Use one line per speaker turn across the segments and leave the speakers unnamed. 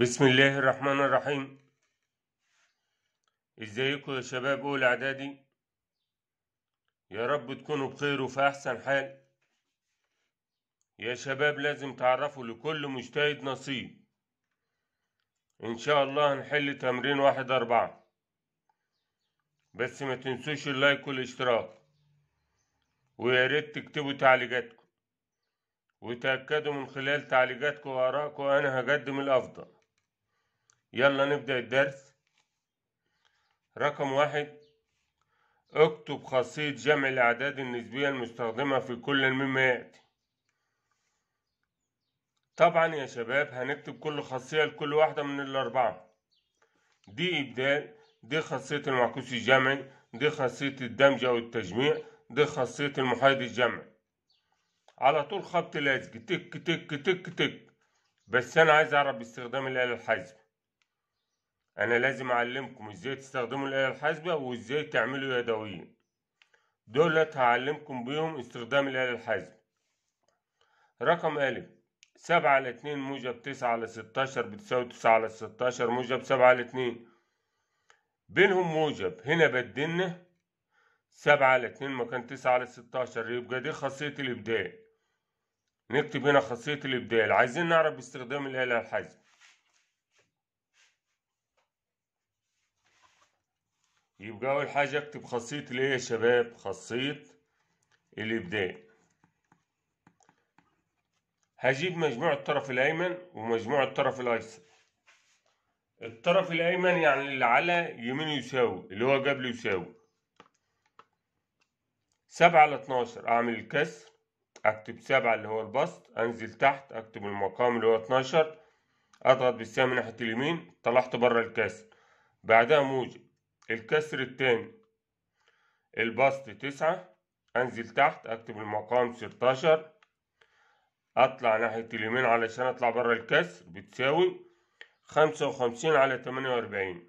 بسم الله الرحمن الرحيم ازيكم يا شباب اولى اعدادي يا رب تكونوا بخير وفي احسن حال يا شباب لازم تعرفوا لكل مجتهد نصيب ان شاء الله هنحل تمرين واحد اربعة بس ما تنسوش اللايك والاشتراك ويا ريت تكتبوا تعليقاتكم وتأكدوا من خلال تعليقاتكم وآرائكم أنا هقدم الأفضل يلا نبدأ الدرس رقم واحد اكتب خاصية جمع الأعداد النسبية المستخدمة في كل مما يأتي طبعا يا شباب هنكتب كل خاصية لكل واحدة من الأربعة دي إبدال دي خاصية المعكوس الجمعي دي خاصية الدمج أو التجميع دي خاصية المحايد الجمعي على طول خط لزج تك تك تك تك بس أنا عايز أعرف باستخدام الآلة الحاسبة انا لازم اعلمكم ازاي تستخدموا الآلة الحاسبة وازاي تعملوا يدويا دولت هعلمكم بيهم استخدام الآلة الحاسبة رقم ألف سبعة على اتنين موجب تسعة على ستاشر بتساوي تسعة على ستاشر موجب سبعة على اتنين بينهم موجب هنا بدلنا سبعة على اتنين مكان تسعة على ستاشر يبقى دي خاصية الإبدال نكتب هنا خاصية الإبدال عايزين نعرف باستخدام الآلة الحاسبة يبقى أول حاجة أكتب خاصية اللي هي يا شباب خاصية الإبداع هجيب مجموع الطرف الأيمن ومجموع الطرف الأيسر الطرف الأيمن يعني اللي على يمين يساوي اللي هو قبل يساوي سبعة على اتناشر أعمل الكسر أكتب سبعة اللي هو البسط أنزل تحت أكتب المقام اللي هو اتناشر أضغط بالسهم ناحية اليمين طلعت بره الكسر بعدها موجب الكسر التاني البسط تسعة أنزل تحت أكتب المقام ستاشر أطلع ناحية اليمين علشان أطلع بره الكسر بتساوي خمسة وخمسين على تمانية وأربعين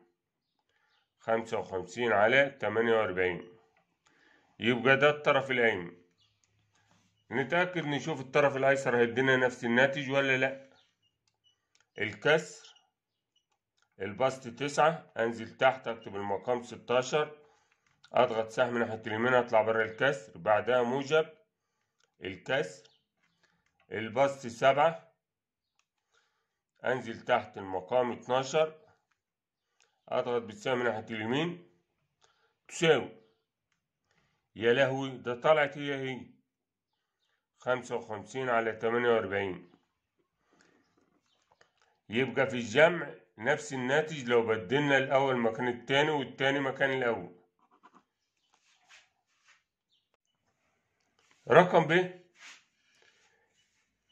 خمسة وخمسين على تمانية وأربعين يبقى ده الطرف الأيمن نتأكد نشوف الطرف الأيسر هيدينا نفس الناتج ولا لأ الكسر البسط تسعة أنزل تحت أكتب المقام ستاشر أضغط سهم ناحية اليمين أطلع بره الكسر بعدها موجب الكسر البسط سبعة أنزل تحت المقام اتناشر أضغط بالسهم ناحية اليمين تساوي يا لهوي ده طلعت هي هي خمسة وخمسين على تمانية وأربعين يبقى في الجمع نفس الناتج لو بدلنا الأول مكان التاني والتاني مكان الأول رقم ب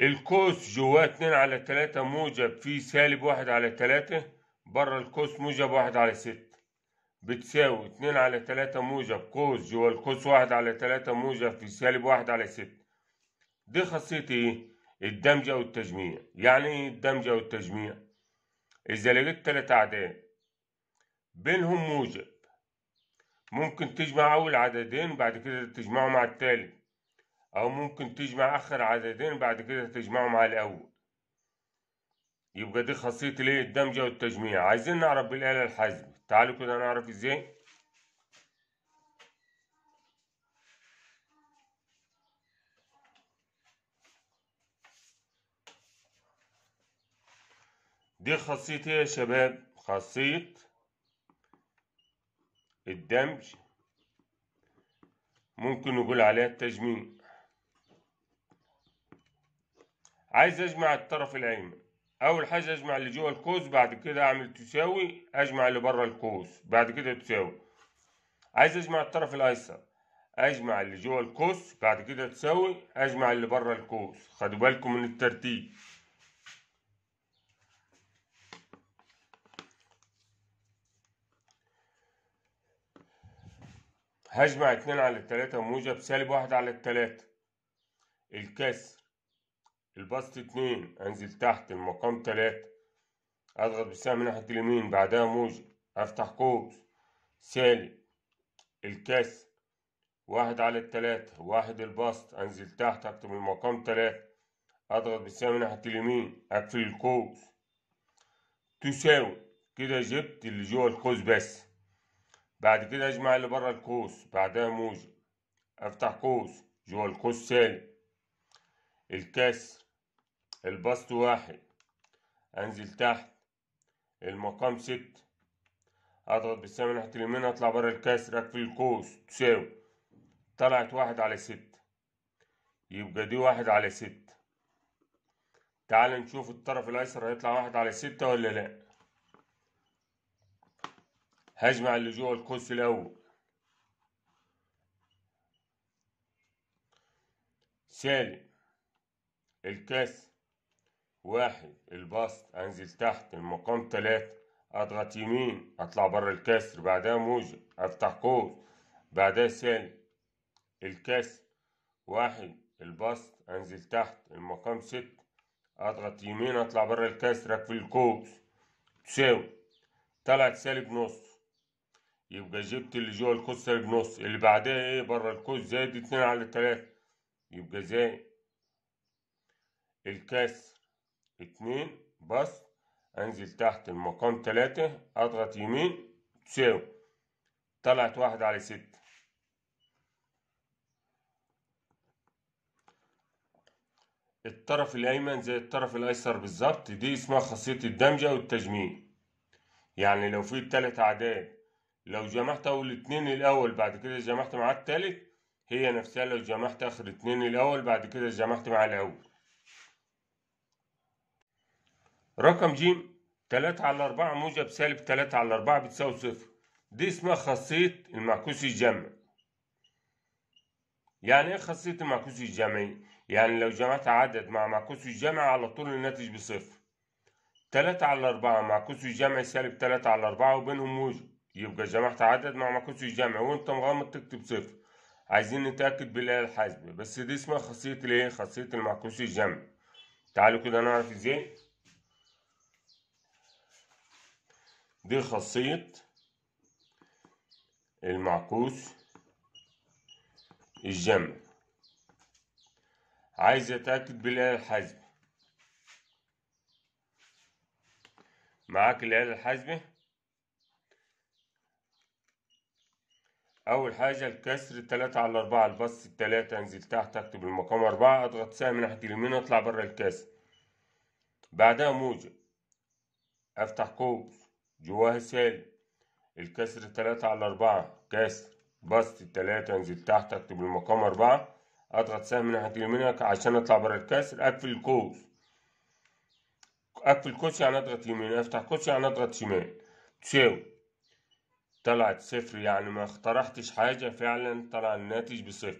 القوس جواه اتنين على تلاتة موجب في سالب واحد على تلاتة بره القوس موجب واحد على ستة بتساوي اتنين على تلاتة موجب قوس جوا القوس واحد على تلاتة موجب في سالب واحد على ستة دي خاصية ايه؟ الدمج أو التجميع يعني ايه الدمج أو التجميع؟ لقيت تلات أعداد بينهم موجب ممكن تجمع أول عددين بعد كده تجمعه مع التالت أو ممكن تجمع آخر عددين بعد كده تجمعه مع الأول يبقى دي خاصية الايه الدمجة والتجميع عايزين نعرف بالآلة الحزم تعالوا كده نعرف ازاي دي خاصية ايه يا شباب خاصية الدمج ممكن نقول عليها التجميع عايز اجمع الطرف الايمن اول حاجه اجمع اللي جوه القوس بعد كده اعمل تساوي اجمع اللي بره القوس بعد كده تساوي عايز اجمع الطرف الايسر اجمع اللي جوه القوس بعد كده تساوي اجمع اللي بره القوس خدوا بالكم من الترتيب هجمع اتنين على التلاتة موجب سالب واحد على التلاتة الكسر البسط اتنين انزل تحت المقام تلاتة اضغط من ناحية اليمين بعدها موجب افتح قوس سالب الكسر واحد على التلاتة واحد البسط انزل تحت اكتب المقام تلاتة اضغط من ناحية اليمين اقفل القوس تساوي كده جبت اللي جوه القوس بس بعد كده اجمع اللي بره القوس بعدها موجب افتح قوس جوه القوس سالب الكسر البسط واحد انزل تحت المقام ست اضغط بالسهم ناحية اليمين اطلع بره الكسر اقفل القوس تساوي طلعت واحد على ست يبقى دي واحد على ست تعال نشوف الطرف الايسر هيطلع واحد على ستة ولا لأ هجمع اللجوء القدس الأول سالم الكاس واحد البسط أنزل تحت المقام تلاتة أضغط يمين أطلع بره الكسر بعدها موجب أفتح قوس بعدها سالم الكسر واحد البسط أنزل تحت المقام ست أضغط يمين أطلع بره الكسر أقفل القوس تساوي طلعت سالب نص يبقى جبت اللي جوه القوس سالب نص اللي بعدها ايه بره القوس زائد اتنين على تلاتة يبقى زائد الكسر اتنين بس انزل تحت المقام تلاتة اضغط يمين تساوي طلعت واحد على ستة الطرف الأيمن زي الطرف الأيسر بالظبط دي اسمها خاصية الدمجة والتجميع يعني لو في تلات أعداد لو جمعت اول اتنين الاول بعد كده جمعت مع التالت هي نفسها لو جمعت اخر اتنين الاول بعد كده جمعت مع الاول رقم ج تلاتة على أربعة موجب سالب تلاتة على أربعة بتساوي صفر دي اسمها خاصية المعكوس الجمعي يعني ايه خاصية المعكوس الجمعي؟ يعني لو جمعت عدد مع معكوس الجمع على طول الناتج بصفر تلاتة على أربعة معكوس الجمع سالب تلاتة على أربعة وبينهم موجب يبقى جمعت عدد مع ما كنتش جمع وانت مغمض تكتب صفر عايزين نتأكد بالآلة الحاسبة بس دي اسمها خاصية الايه؟ خاصية المعكوس الجمع تعالوا كده نعرف ازاي دي خاصية المعكوس الجمع عايز اتأكد بالآلة الحاسبة معاك الآلة الحاسبة أول حاجة الكسر تلاتة على أربعة البص التلاتة أنزل تحت أكتب المقام أربعة أضغط سهم ناحية اليمين أطلع بره الكسر بعدها موجة أفتح قوس جواها سالب الكسر تلاتة على أربعة كسر بص التلاتة أنزل تحت أكتب المقام أربعة أضغط سهم ناحية اليمين عشان أطلع بره الكسر أقفل القوس أقفل قوس يعني أضغط يمين أفتح قوس يعني أضغط شمال تساوي طلعت صفر يعني ما اخترحتش حاجة فعلا طلع الناتج بصفر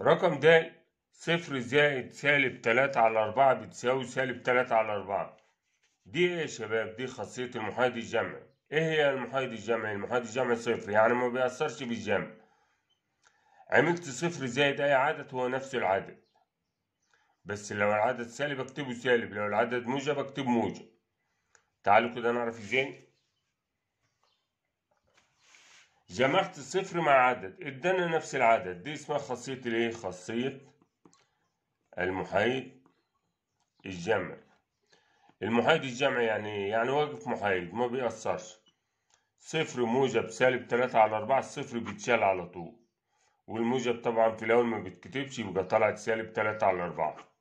رقم د صفر زائد سالب تلاتة على أربعة بتساوي سالب تلاتة على أربعة دي ايه يا شباب دي خاصية المحايد الجمعي ايه هي المحايد الجمعي المحايد الجمعي صفر يعني ما بيأثرش بالجمع عملت صفر زائد اي عدد هو نفس العدد بس لو العدد سالب اكتبه سالب لو العدد موجب اكتبه موجب تعالوا كده نعرف ازاي جمعت الصفر مع عدد ادانا نفس العدد دي اسمها خاصية الايه خاصية المحايد الجمع المحايد الجمع يعني ايه يعني واقف محايد ما بيأثرش صفر موجب سالب تلاتة على أربعة الصفر بيتشال على طول والموجب طبعا في الأول ما بتكتبش يبقى طلعت سالب تلاتة على أربعة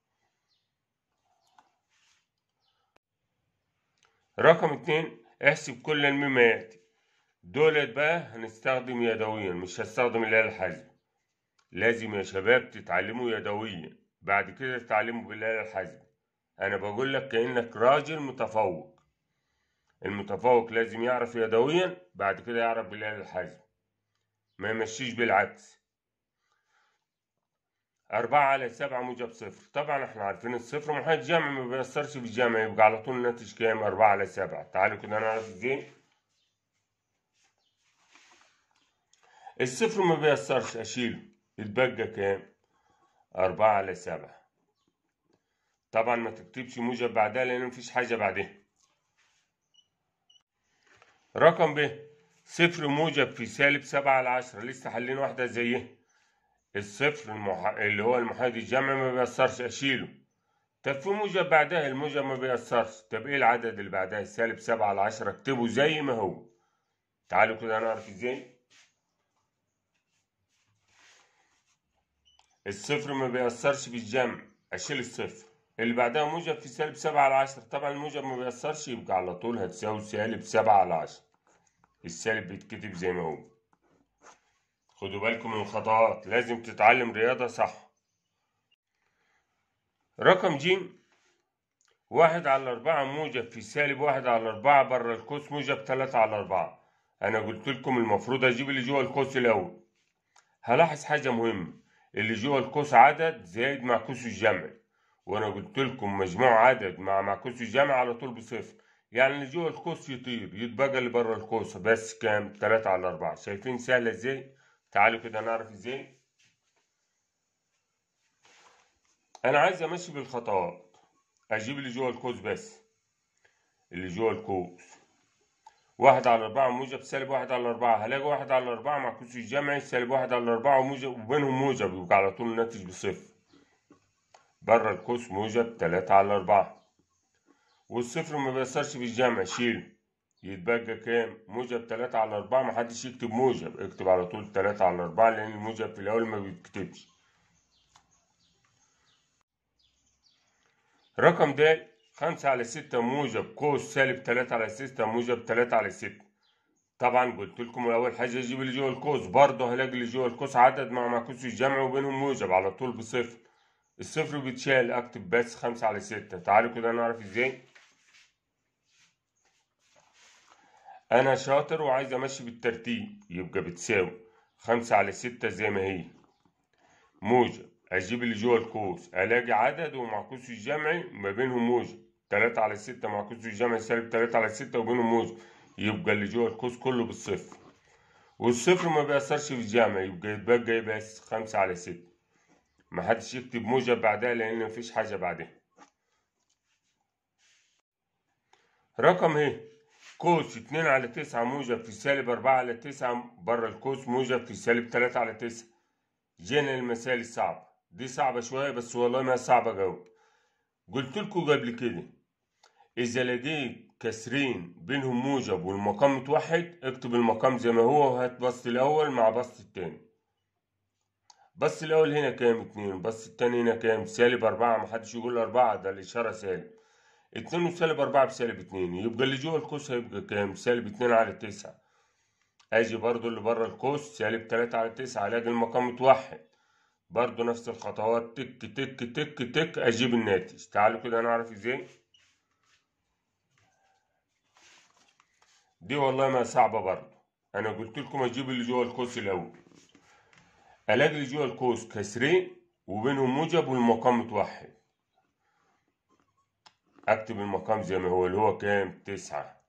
رقم اتنين احسب كل مما يأتي دولت بقى هنستخدم يدويا مش هستخدم الآلة الحاسبة لازم يا شباب تتعلموا يدويا بعد كده تتعلموا بالآلة الحاسبة أنا بقول لك كأنك راجل متفوق المتفوق لازم يعرف يدويا بعد كده يعرف بالآلة الحاسبة ما يمشيش بالعكس 4 على 7 موجب صفر طبعا احنا عارفين الصفر محيط جمع ما بيأثرش في الجمع يبقى على طول الناتج كام 4 على 7 تعالوا كده نعرف ازاي الصفر ما بيأثرش اشيله يتبقى كام 4 على 7 طبعا ما تكتبش موجب بعدها لان مفيش حاجة بعدها رقم ب صفر موجب في سالب 7 على 10 لسه حلين واحدة زيه الصفر المح... اللي هو المحايد الجمعي ما بيأثرش أشيله طب في موجب بعدها الموجب ما بيأثرش طب إيه العدد اللي بعدها سالب سبعة على عشرة اكتبه زي ما هو تعالوا كده نعرف إزاي الصفر ما بيأثرش بالجمع أشيل الصفر اللي بعدها موجب في سالب سبعة على عشرة طبعا الموجب ما بيأثرش يبقى على طول هتساوي سالب سبعة على عشرة السالب بيتكتب زي ما هو خدوا بالكم من الخطوات لازم تتعلم رياضة صح رقم ج واحد على أربعة موجب في سالب واحد على أربعة بره القوس موجب تلاتة على أربعة أنا قلت لكم المفروض أجيب اللي جوه القوس الأول هلاحظ حاجة مهمة اللي جوه القوس عدد زائد معكوس الجمع وأنا قلت لكم مجموع عدد مع معكوس الجمع على طول بصفر يعني اللي جوه القوس يطير يتبقى اللي بره القوس بس كام تلاتة على أربعة شايفين سهلة ازاي؟ تعالوا كده نعرف ازاي انا عايز امشي بالخطوات اجيب اللي جوه القوس بس اللي جوه القوس واحد على أربعة موجب سالب واحد على أربعة هلاقي واحد على أربعة معكوس الجمعي سالب واحد على أربعة وموجب وبينهم موجب يبقى على طول الناتج بصفر بره القوس موجب تلاتة على أربعة والصفر ما بيأثرش بالجمع شيله يتبقى كام؟ موجب تلاتة على أربعة محدش يكتب موجب اكتب على طول تلاتة على أربعة لأن الموجب في الأول ما بيتكتبش رقم ده خمسة على ستة موجب قوس سالب تلاتة على ستة موجب تلاتة على ستة طبعا قلت لكم الأول حاجة أجيب اللي جوه القوس برضه هلاقي اللي جوه القوس عدد مع معكوس الجمع وبينهم موجب على طول بصفر الصفر بيتشال أكتب بس خمسة على ستة تعالوا كده نعرف إزاي أنا شاطر وعايز أمشي بالترتيب يبقى بتساوي خمسة على ستة زي ما هي موجب أجيب اللي جوه القوس ألاقي عدد ومعكوسه الجمعي ما بينهم موجب تلاتة على ستة معكوسه الجمعي سالب تلاتة على ستة وبينهم موجب يبقى اللي جوه القوس كله بالصفر والصفر ما بيأثرش في الجمع يبقى يتبقى بس خمسة على ستة محدش يكتب موجب بعدها لأن مفيش حاجة بعدها رقم ايه؟ كوس 2 على 9 موجب في سالب 4 على 9 بره الكوس موجب في سالب 3 على 9 جينا المسائل الصعبة دي صعبة شوية بس والله ما صعبة أجاوب قلت لكم قبل كده إذا لقيت كسرين بينهم موجب والمقام متوحد اكتب المقام زي ما هو وهات بسط الأول مع بسط التاني بس الأول هنا كام اتنين بس التاني هنا كام سالب أربعة محدش يقول أربعة ده الإشارة سالب 2 وسالب 4 بسالب 2 يبقى اللي جوه القوس هيبقى كام سالب 2 على 9 اجي برضو اللي بره القوس سالب 3 على 9 الاقي المقام متوحد برضو نفس الخطوات تك تك تك تك اجيب الناتج تعالوا كده نعرف ازاي دي والله ما صعبه برضو انا قلت لكم اجيب اللي جوه القوس الاول الاقي اللي جوه القوس كسرين وبينهم موجب والمقام متوحد اكتب المقام زي ما هو اللي هو كام تسعة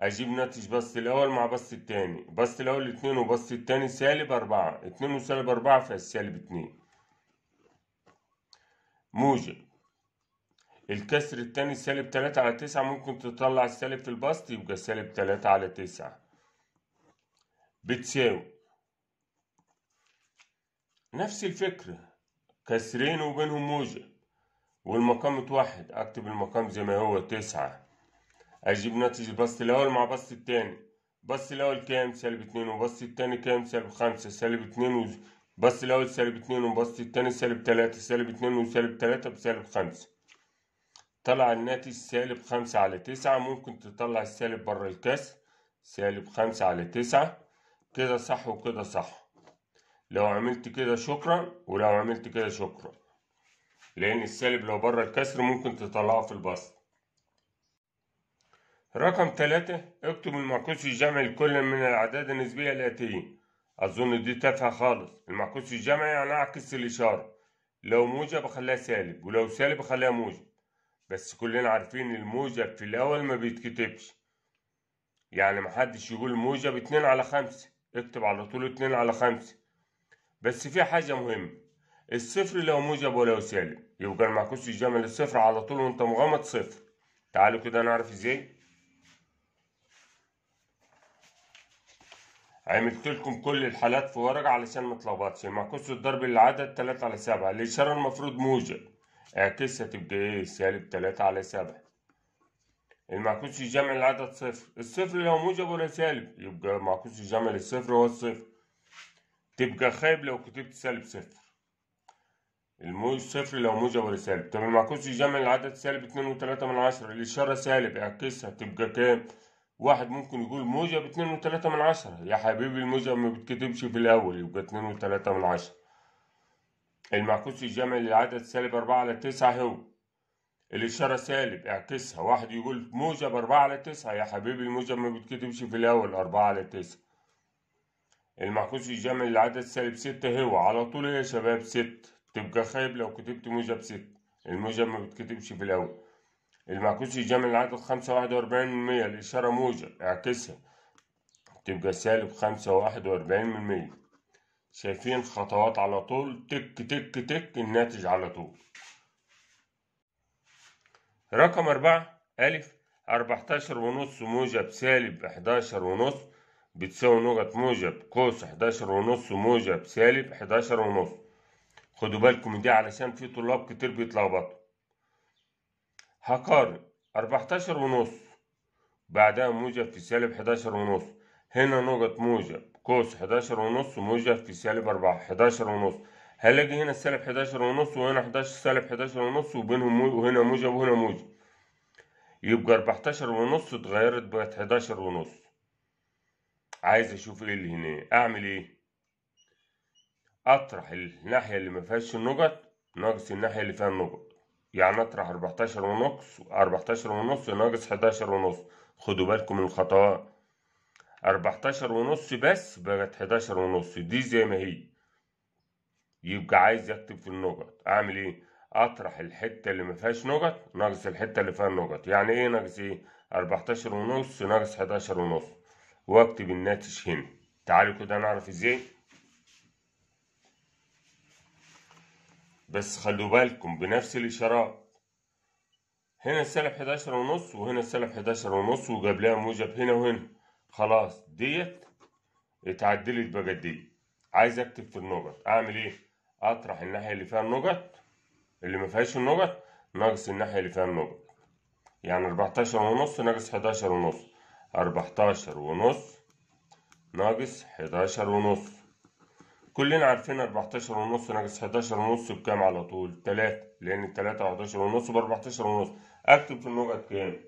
اجيب ناتج بس الاول مع بس التاني بس الاول اتنين وبس التاني سالب اربعة اتنين وسالب اربعة فالسالب اتنين موجب الكسر التاني سالب تلاتة على تسعة ممكن تطلع السالب في البسط يبقى سالب تلاتة على تسعة بتساوي نفس الفكرة كسرين وبينهم موجب والمقام اتوحد اكتب المقام زي ما هو تسعة اجيب ناتج البسط الاول مع بسط التاني بسط الاول كام سالب اتنين وبسط التاني كام سالب خمسة سالب اتنين و... بسط الاول سالب اتنين وبسط التاني سالب تلاتة سالب اتنين وسالب تلاتة بسالب خمسة طلع الناتج سالب خمسة على تسعة ممكن تطلع السالب بره الكسر سالب خمسة على تسعة كده صح وكده صح لو عملت كده شكرا ولو عملت كده شكرا لأن السالب لو بره الكسر ممكن تطلعه في البسط رقم تلاتة اكتب المعكوس الجمعي لكل من الأعداد النسبية الآتية أظن دي تافهة خالص المعكوس الجمعي يعني أعكس الإشارة لو موجب أخليها سالب ولو سالب أخليها موجب بس كلنا عارفين الموجب في الأول ما بيتكتبش يعني محدش يقول موجب اتنين على خمسة اكتب على طول اتنين على خمسة بس في حاجة مهمة الصفر لو موجب ولو سالب يبقى المعكوس الجمل للصفر على طول وانت مغمض صفر تعالوا كده نعرف ازاي عملت لكم كل الحالات في ورقة علشان ما تلخبطش الضرب للعدد 3 على 7 الإشارة المفروض موجب اعكسها تبقى ايه سالب 3 على 7 المعكوس الجمع للعدد صفر الصفر لو موجب ولا سالب يبقى معكوس الجمع للصفر هو الصفر تبقى خايب لو كتبت سالب صفر الموج صفر لو موجب سالب طب المعكوس يجمع العدد سالب اتنين وتلاتة من عشرة الإشارة سالب اعكسها تبقى كام؟ واحد ممكن يقول موجة باتنين وتلاتة من عشرة يا حبيبي الموجة ما بتكتبش في الأول يبقى اتنين وتلاتة من عشرة المعكوس الجمعي للعدد سالب أربعة على تسعة هو الإشارة سالب اعكسها واحد يقول موجب أربعة على تسعة يا حبيبي الموجب ما بتكتبش في الأول أربعة على تسعة المعكوس الجمعي للعدد سالب ستة هو على طول يا شباب ستة تبقى خايب لو كتبت موجب ست الموجب ما بتكتبش في الأول المعكوس يجامل العدد خمسة واحد وأربعين من مية الإشارة موجب اعكسها تبقى سالب خمسة واحد وأربعين من مية شايفين خطوات على طول تك تك تك الناتج على طول رقم أربعة ألف أربعتاشر ونص موجب سالب إحداشر ونص بتساوي نقط موجب قوس إحداشر ونص موجب سالب إحداشر ونص خدوا بالكم من دي علشان في طلاب كتير بيتلخبطوا هقارن 14 ونص بعدها موجب في سالب 11 ونص هنا نقط موجب كوس 11 ونص موجب في سالب 4 11 ونص هلاقي هنا سالب 11 ونص وهنا 11 سالب 11 ونص وبينهم وهنا موجب وهنا موجب يبقى 14 ونص اتغيرت بقت 11 ونص عايز اشوف ايه اللي هنا اعمل ايه اطرح الناحية اللي مفيهاش النقط ناقص الناحية اللي فيها النقط يعني اطرح اربعتاشر ونص 14 ونص ناقص حداشر ونص خدوا بالكم من الخطوات اربعتاشر ونص بس بقت حداشر ونص دي زي ما هي يبقى عايز اكتب في النقط اعمل ايه اطرح الحتة اللي مفيهاش نقط ناقص الحتة اللي فيها النقط يعني ايه ناقص ايه اربعتاشر ونص ناقص حداشر ونص واكتب الناتج هنا تعالوا كده نعرف ازاي بس خلوا بالكم بنفس الإشارات هنا السالب 11 ونص وهنا السالب 11 ونص وجاب لها موجب هنا وهنا خلاص ديت اتعدلت بقى دي عايز اكتب في النقط اعمل ايه اطرح الناحيه اللي فيها النقط اللي ما فيهاش النقط ناقص الناحيه اللي فيها النقط يعني 14 ونص ناقص 11 ونص 14 ونص ناقص 11 ونص كلنا عارفين 14 ونص ناقص 11 ونص بكام على طول 3 لان 3 11 ونص ب 14 ونص اكتب في النقط كام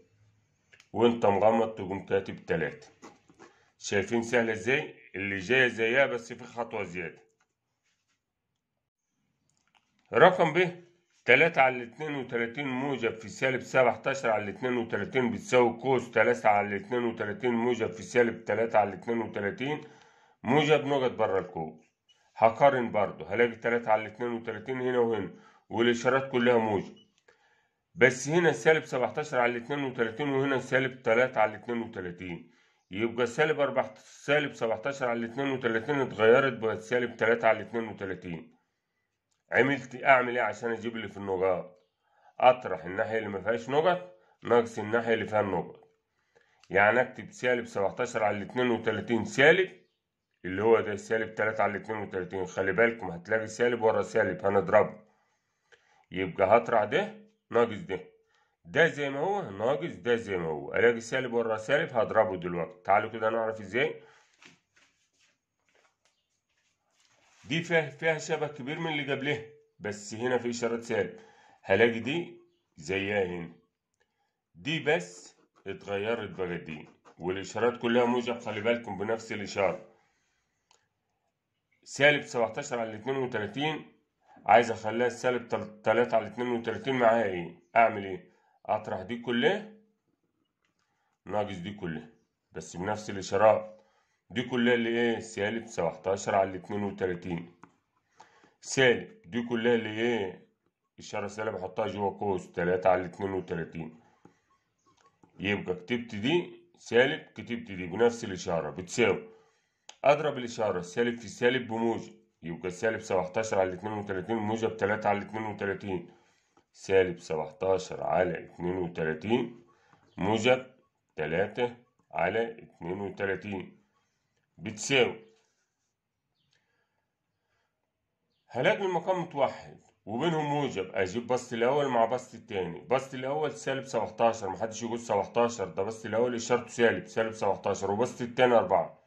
وانت مغمض تقوم كاتب 3 شايفين سهله ازاي اللي جايه زيها بس في خطوه زياده رقم ب 3 على 32 موجب في سالب 17 على 32 بتساوي كوس 3 على 32 موجب في سالب 3 على 32 موجب نقط بره الكوس هقارن برضو هلاقي تلاتة على الاتنين وتلاتين هنا وهنا والإشارات كلها موجب بس هنا سالب سبعتاشر على الاتنين وتلاتين وهنا سالب تلاتة على الاتنين وتلاتين يبقى سالب أربعة سالب سبعتاشر على الاتنين وتلاتين اتغيرت بقت سالب تلاتة على الاتنين وتلاتين عملت إيه؟ أعمل إيه عشان أجيب اللي في النقاط أطرح الناحية اللي مفيهاش نقط ناقص الناحية اللي فيها النقط يعني أكتب سالب سبعتاشر على الاتنين وتلاتين سالب اللي هو ده سالب تلاتة على اتنين وتلاتين خلي بالكم هتلاقي سالب ورا سالب هنضربه يبقى هطرح ده ناقص ده ده زي ما هو ناقص ده زي ما هو الاقي سالب ورا سالب هضربه دلوقتي تعالوا كده نعرف ازاي دي فيها فيها شبه كبير من اللي قبلها بس هنا في اشارة سالب هلاقي دي زيها هنا دي بس اتغيرت بقى دي والاشارات كلها موجب خلي بالكم بنفس الاشاره سالب 17 على 32 عايز اخليها سالب 3 على 32 معاها ايه اعمل ايه اطرح دي كلها ناقص دي كلها بس بنفس الاشارات دي كلها اللي ايه سالب 17 على 32 سالب دي كلها اللي ايه اشاره سالب احطها جوه قوس 3 على 32 يبقى كتبت دي سالب كتبت دي بنفس الاشاره بتساوي اضرب الاشاره سالب في سالب بموجب يبقى سالب 17 على 32 موجب 3 على 32 سالب 17 على 32 موجب 3 على 32 بتساوي هلاقي المقام متوحد وبينهم موجب اجيب بسط الاول مع بسط الثاني بسط الاول سالب 17 محدش يقول 17 ده بسط الاول اشارته سالب سالب 17 وبسط الثاني 4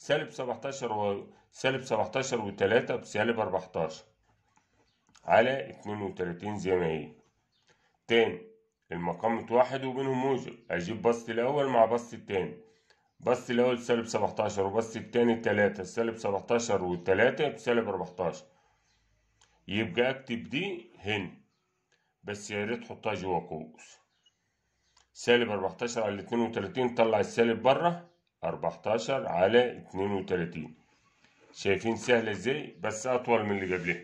سالب 17 و سالب 17 و3 بسالب 14 على 32 زي ما هي تاني المقام متوحد وبينهم موجب اجيب بسط الاول مع بسط التاني بسط الاول سالب 17 وبسط التاني 3 سالب 17 و3 بسالب 14 يبقى اكتب دي هنا بس يا ريت حطها جوا قوس سالب 14 على 32 طلع السالب بره 14 على 32 شايفين سهلة ازاي بس أطول من اللي قبلها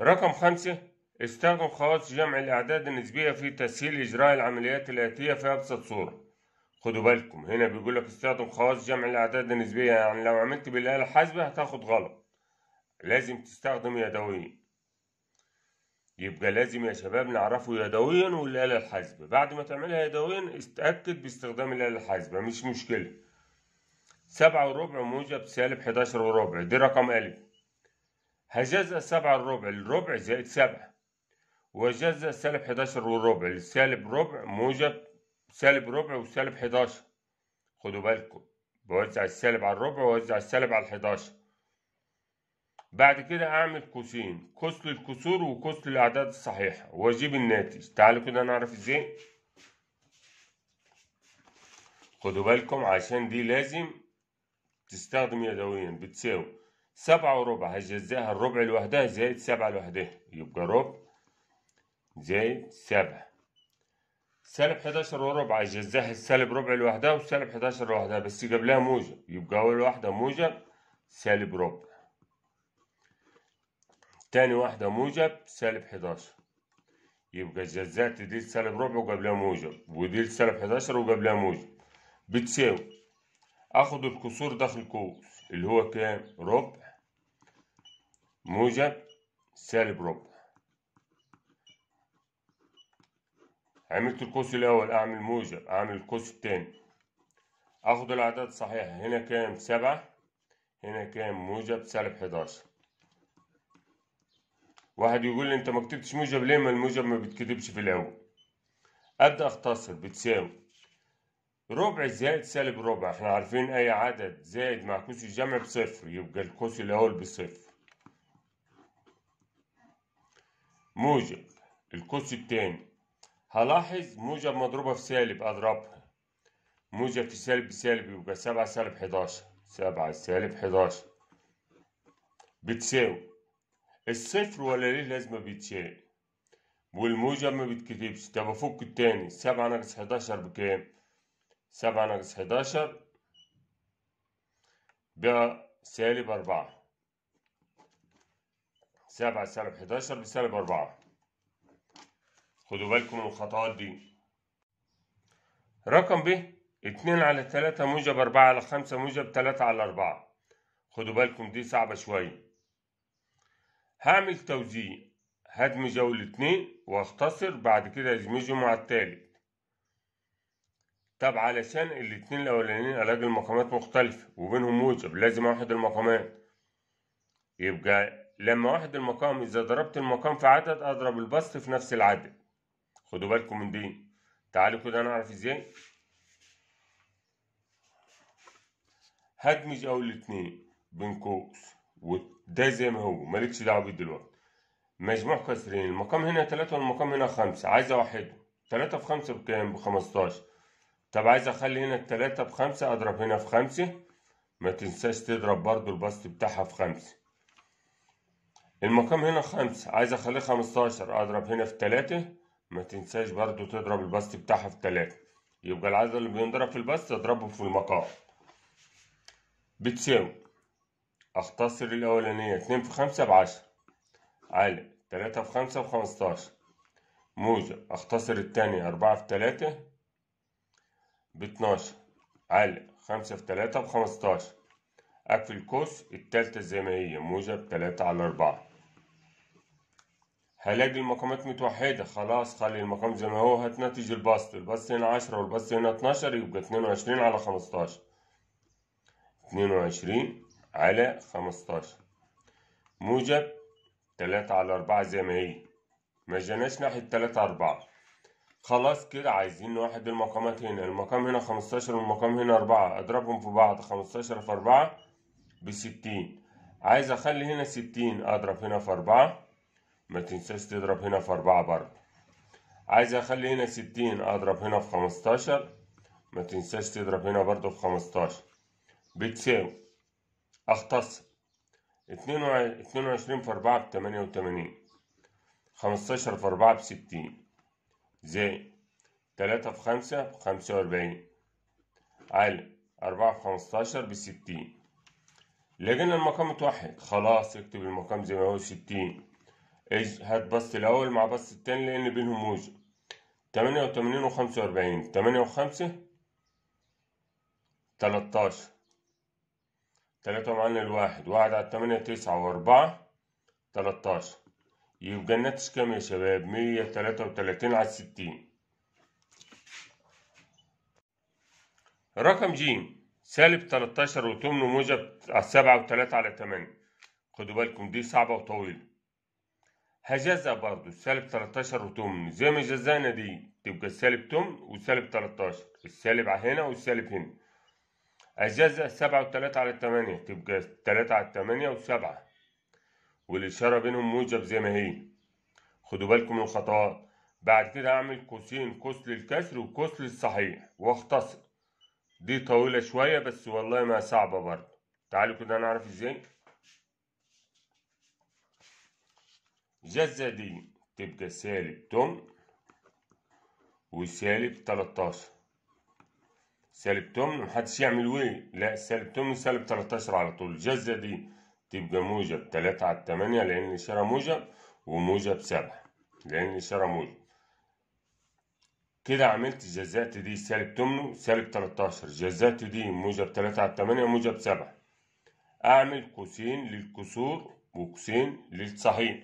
رقم خمسة استخدم خواص جمع الأعداد النسبية في تسهيل إجراء العمليات الآتية في أبسط صورة خدوا بالكم هنا بيقول لك استخدم خواص جمع الأعداد النسبية يعني لو عملت بالآلة الحاسبة هتاخد غلط لازم تستخدم يدويا يبقى لازم يا شباب نعرفه يدويا والآلة الحاسبة بعد ما تعملها يدويا استأكد باستخدام الآلة الحاسبة مش مشكلة سبعة وربع موجب سالب حداشر وربع دي رقم ألف هجزأ سبعة الربع الربع زائد سبعة وجزء سالب حداشر والربع السالب ربع موجب سالب ربع وسالب حداشر خدوا بالكم بوزع السالب على الربع ووزع السالب على الحداشر بعد كده اعمل قوسين قوس للكسور وقوس للاعداد الصحيحه واجيب الناتج تعالوا كده نعرف ازاي خدوا بالكم عشان دي لازم تستخدم يدويا بتساوي سبعة وربع هجزاها الربع لوحدها زائد سبعة لوحدها يبقى ربع زائد سبعة سالب حداشر وربع هجزاها السالب ربع لوحدها وسالب حداشر لوحدها بس قبلها موجب يبقى أول واحدة موجب سالب ربع تاني واحدة موجب سالب 11 يبقى الجذات دي سالب ربع وقبلها موجب ودي سالب 11 وقبلها موجب بتساوي اخد الكسور داخل القوس اللي هو كام ربع موجب سالب ربع عملت القوس الاول اعمل موجب اعمل القوس التاني اخد الاعداد الصحيحه هنا كام سبعة هنا كام موجب سالب 11 واحد يقول لي انت ما كتبتش موجب ليه ما الموجب ما بتكتبش في الاول ابدا اختصر بتساوي ربع زائد سالب ربع احنا عارفين اي عدد زائد معكوس الجمع بصفر يبقى القوس الاول بصفر موجب القوس التاني هلاحظ موجب مضروبة في سالب اضربها موجب في سالب بسالب يبقى سبعة سالب حداشر سبعة سالب حداشر بتساوي الصفر ولا ليه لازمة بيتشال والموجب ما بيتكتبش طب أفك التاني سبعة ناقص حداشر بكام؟ سبعة ناقص حداشر بقى سالب أربعة سبعة سالب حداشر بسالب أربعة خدوا بالكم من الخطوات دي رقم ب اتنين على تلاتة موجب أربعة على خمسة موجب تلاتة على أربعة خدوا بالكم دي صعبة شوية هعمل توزيع هدمج أول اتنين وأختصر بعد كده أدمجه مع التالت طب علشان الاتنين الأولانيين ألاقي المقامات مختلفة وبينهم موجب لازم أوحد المقامات يبقى لما أوحد المقام إذا ضربت المقام في عدد أضرب البسط في نفس العدد خدوا بالكم من دي تعالوا كده نعرف إزاي هدمج أول اتنين بين قوس ده زي ما هو مالكش دعوه بيه دلوقتي مجموع كسرين المقام هنا تلاتة والمقام هنا خمسة عايز أوحده تلاتة في خمسة بكام بخمستاشر طب عايز أخلي هنا التلاتة بخمسة أضرب هنا في خمسة ما تنساش تضرب برضو البسط بتاعها في خمسة المقام هنا خمسة عايز أخليه خمستاشر أضرب هنا في تلاتة ما تنساش برضو تضرب البسط بتاعها في تلاتة يبقى العدد اللي بينضرب في البسط أضربه في المقام بتساوي أختصر الأولانية اتنين في خمسة بعشرة على تلاتة في خمسة بخمستاشر موجة أختصر التانية أربعة في تلاتة باتناشر على خمسة في تلاتة بخمستاشر أقفل قوس التالتة زي ما هي موجة بتلاتة على أربعة هلاقي المقامات متوحدة خلاص خلي المقام زي ما هو هات ناتج البسط البسط هنا عشرة والبسط هنا اتناشر يبقى اتنين وعشرين على خمستاشر اتنين وعشرين على خمستاشر موجب تلاتة على أربعة زي ما هي ما جاناش ناحية تلاتة أربعة خلاص كده عايزين نوحد المقامات هنا المقام هنا خمستاشر والمقام هنا أربعة أضربهم في بعض خمستاشر في أربعة بستين عايز أخلي هنا ستين أضرب هنا في أربعة ما تنساش تضرب هنا في أربعة برضه عايز أخلي هنا ستين أضرب هنا في خمستاشر ما تنساش تضرب هنا برضه في خمستاشر بتساوي أختصر اتنين وعشرين في أربعة بتمانية وتمانين خمستاشر في أربعة بستين زائد تلاتة في خمسة بخمسة وأربعين على أربعة في خمستاشر بستين لقينا المقام متوحد خلاص اكتب المقام زي ما هو ستين هات بس الأول مع بس التاني لأن بينهم موجب تمانية وتمانين وخمسة وأربعين تمانية وخمسة تلاتاشر تلاتة معانا الواحد واحد على التمانية تسعة وأربعة تلاتاشر يبقى الناتج كام يا شباب مية تلاتة وتلاتين على ستين رقم ج سالب تلاتاشر وتمن موجب على سبعة وتلاتة على تمانية خدوا بالكم دي صعبة وطويلة هجازها برضو سالب تلاتاشر وتمن زي ما جزانا دي تبقى السالب تمن والسالب تلاتاشر السالب هنا والسالب هنا الجزء سبعة وتلاتة على تمانية تبقى تلاتة على تمانية وسبعة والإشارة بينهم موجب زي ما هي خدوا بالكم من الخطوات بعد كده هعمل قوسين قوس للكسر وقوس للصحيح واختصر دي طويلة شوية بس والله ما صعبة برضه تعالوا كده نعرف ازاي جزة دي تبقى سالب تم وسالب تلتاشر سالب 8 محدش يعمل وي لا سالب 8 سالب 13 على طول الجزة دي تبقى موجب 3 على 8 لأن الإشارة موجب وموجب 7 لأن الإشارة موجب كده عملت جزات دي سالب 8 سالب 13 جزات دي موجب 3 على 8 موجب 7 أعمل قوسين للكسور وقوسين للصحيح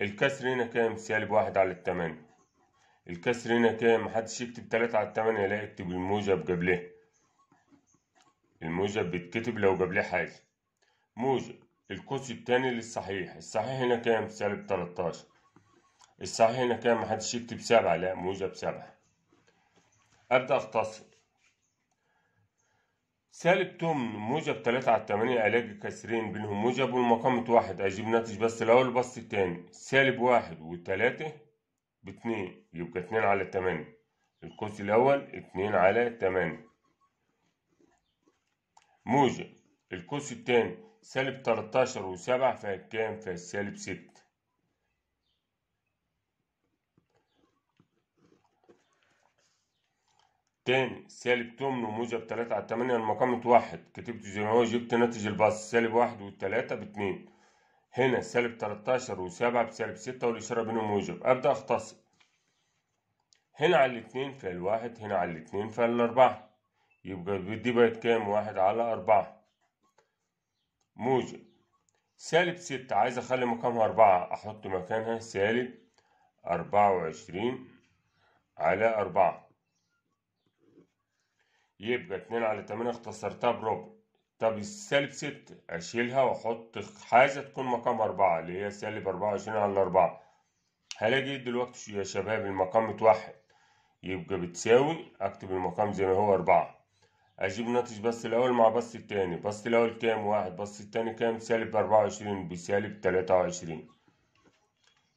الكسر هنا كام سالب واحد على التمانية الكسر هنا كام محدش يكتب تلاتة على التمانية لا يكتب الموجب جابلاه الموجب بيتكتب لو جابلاه حاجة موجب القوس التاني للصحيح الصحيح هنا كام سالب تلتاشر الصحيح هنا كام محدش يكتب سبعة لا موجب سبعة أبدأ أختصر سالب تمن موجب تلاتة على التمانية ألاقي كسرين بينهم موجب والمقام واحد أجيب ناتج بس الأول بس التاني سالب واحد وتلاتة باتنين يبقى اتنين على تمانية القوس الأول اتنين على تمانية موجب القوس التاني سالب تلتاشر وسبعة فكام فالسالب ستة تاني سالب تمن وموجب تلاتة على تمانية المقام متوحد كتبته زي ما هو جبت ناتج الباص سالب واحد وتلاتة باتنين هنا سالب 13 و7 بسالب 6 والإشارة بينهم موجب أبدأ أختصر هنا على الاتنين فالواحد هنا على الاتنين فالأربعة يبقى دي بقت كام واحد على أربعة موجب سالب ستة عايز أخلي مكانها أربعة أحط مكانها سالب أربعة وعشرين على أربعة يبقى اتنين على تمانية اختصرتها بربع طب السالب ستة أشيلها وأحط حاجة تكون مقام أربعة اللي هي سالب أربعة وعشرين على أربعة هلاقي دلوقتي يا شباب المقام متوحد يبقى بتساوي أكتب المقام زي ما هو أربعة أجيب ناتج بس الأول مع بس التاني بس الأول كام واحد بس التاني كام سالب أربعة وعشرين بسالب تلاتة وعشرين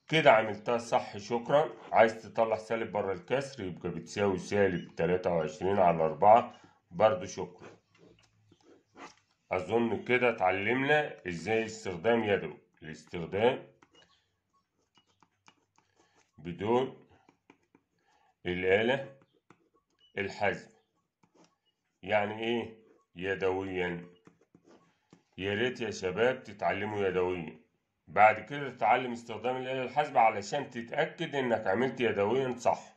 كده عملتها صح شكرا عايز تطلع سالب بره الكسر يبقى بتساوي سالب تلاتة وعشرين على أربعة برضو شكرا أظن كده اتعلمنا إزاي استخدام يدوي الاستخدام بدون الآلة الحزم يعني إيه يدويا يا ريت يا شباب تتعلموا يدويا بعد كده تتعلم استخدام الآلة الحزم علشان تتأكد إنك عملت يدويا صح